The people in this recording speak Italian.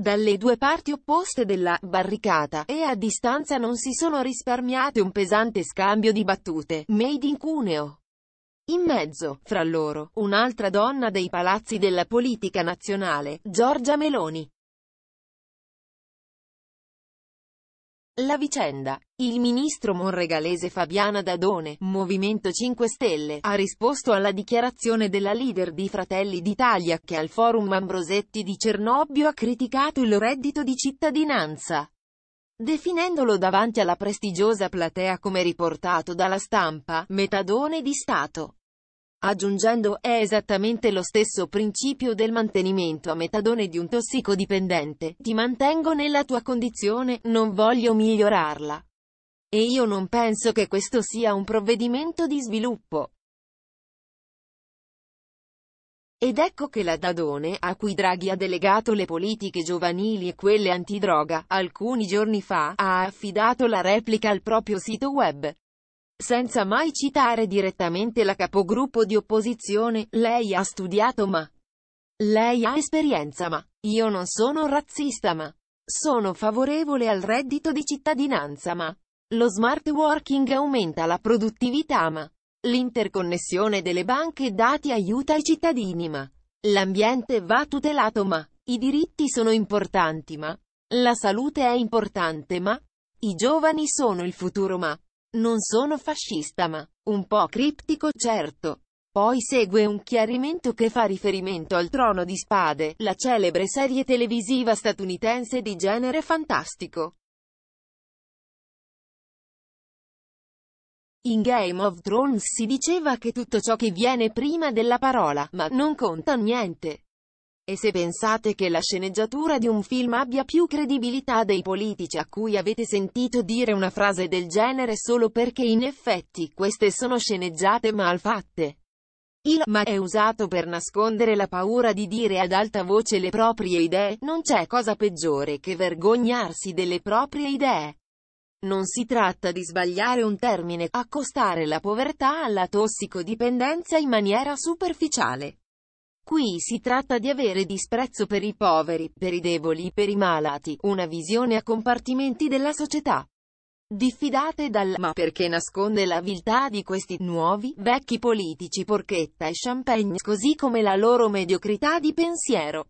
dalle due parti opposte della barricata, e a distanza non si sono risparmiate un pesante scambio di battute, made in cuneo. In mezzo, fra loro, un'altra donna dei palazzi della politica nazionale, Giorgia Meloni. La vicenda. Il ministro monregalese Fabiana Dadone, Movimento 5 Stelle, ha risposto alla dichiarazione della leader di Fratelli d'Italia che al forum Ambrosetti di Cernobbio ha criticato il reddito di cittadinanza. Definendolo davanti alla prestigiosa platea come riportato dalla stampa, metadone di Stato aggiungendo è esattamente lo stesso principio del mantenimento a metadone di un tossicodipendente, ti mantengo nella tua condizione, non voglio migliorarla. E io non penso che questo sia un provvedimento di sviluppo. Ed ecco che la Dadone, a cui Draghi ha delegato le politiche giovanili e quelle antidroga, alcuni giorni fa, ha affidato la replica al proprio sito web. Senza mai citare direttamente la capogruppo di opposizione, lei ha studiato ma... Lei ha esperienza ma... Io non sono razzista ma... Sono favorevole al reddito di cittadinanza ma... Lo smart working aumenta la produttività ma... L'interconnessione delle banche dati aiuta i cittadini ma... L'ambiente va tutelato ma... I diritti sono importanti ma... La salute è importante ma... I giovani sono il futuro ma... Non sono fascista ma, un po' criptico certo. Poi segue un chiarimento che fa riferimento al Trono di Spade, la celebre serie televisiva statunitense di genere fantastico. In Game of Thrones si diceva che tutto ciò che viene prima della parola, ma non conta niente. E se pensate che la sceneggiatura di un film abbia più credibilità dei politici a cui avete sentito dire una frase del genere solo perché in effetti queste sono sceneggiate mal fatte. Il ma è usato per nascondere la paura di dire ad alta voce le proprie idee, non c'è cosa peggiore che vergognarsi delle proprie idee. Non si tratta di sbagliare un termine, accostare la povertà alla tossicodipendenza in maniera superficiale. Qui si tratta di avere disprezzo per i poveri, per i deboli, per i malati, una visione a compartimenti della società. Diffidate dal ma perché nasconde la viltà di questi nuovi, vecchi politici porchetta e champagne, così come la loro mediocrità di pensiero.